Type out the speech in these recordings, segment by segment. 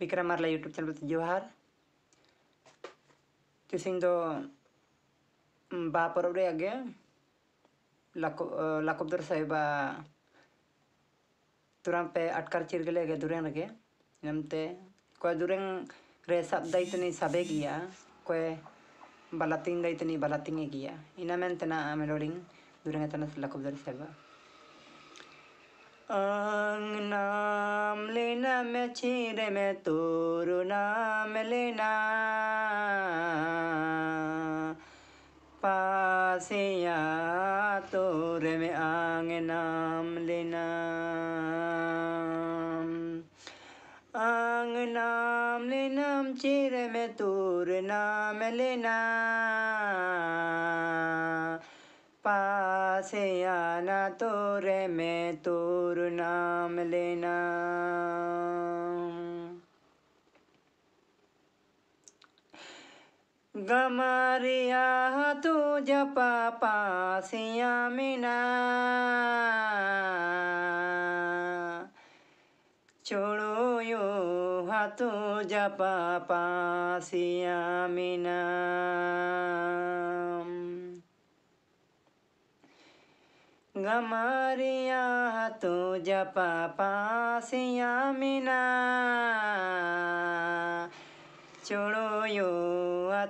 Vikram Marla YouTube channel tujuh har. Tusin do ba mm, porore age lakop eh, dur sai ba turan pe atkar chir gele age duren age nemte ko duren re sab dai tani sabe giya ko balatin dai tani balatin e giya ina mente na amelorin duren etana lakop dur sai ba ang na रम छीर में तोरु नाम लेना पासिया तोर में आंग नाम लेना आंग नाम लेना चिर में तोर नाम लेना पास ना तोरे में तोर नाम लेना Gamaria hatu papa pasia mina, cholo yo hatu gamaria hatu japa pasia mina.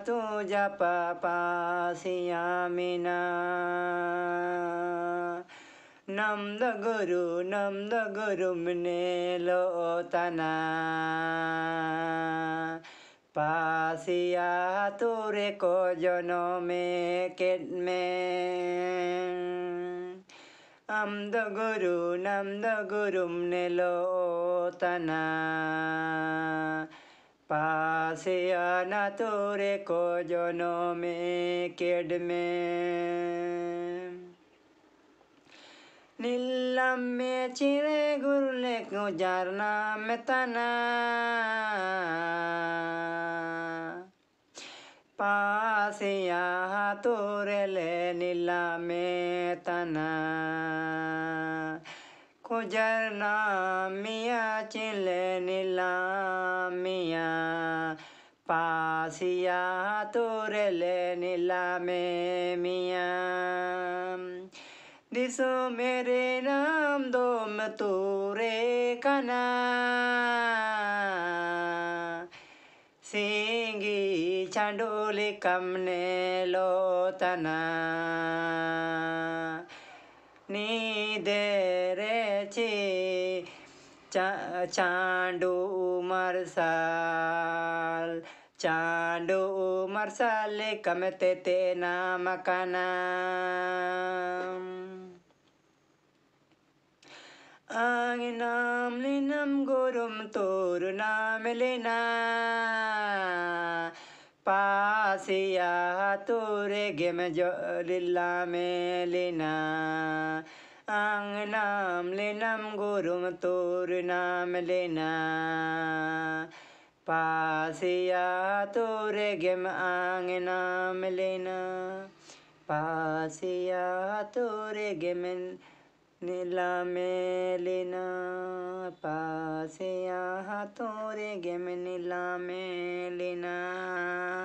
तू जप पासिया मीना नम द गुरु नम द गुरु मने लो तना पासिया तुरे को जनो में केट में द गुरु नम द गुरु मने लो तना पासिया न तोरे को जोनों में केड में नीलम में चिरे गुरु को गुजारना में तना पास तोरे ले नीला में तना कुजरना मिया चिले नीला आसिया तोरे ले नीला में मियाँ दिसो मेरे नाम दोम तोरे कना सिंगी चांडोली कमने लो तना नीदे रे ची चा, चांडू मरसाल चांडू उमर साले कमते ते नाम का नाम आंग नाम लिनम गुरुम तोर नाम लेना पासिया तोरे गेम जो लिल्ला में लेना आंग नाम ले नम गुरुम तोर नाम लेना පාසියා තෝරගෙම ආගෙනාමලෙන පාසියා තෝරගෙමෙන් නිලාමෙලෙන පාසියා තෝරගෙම නිලාමෙලෙනා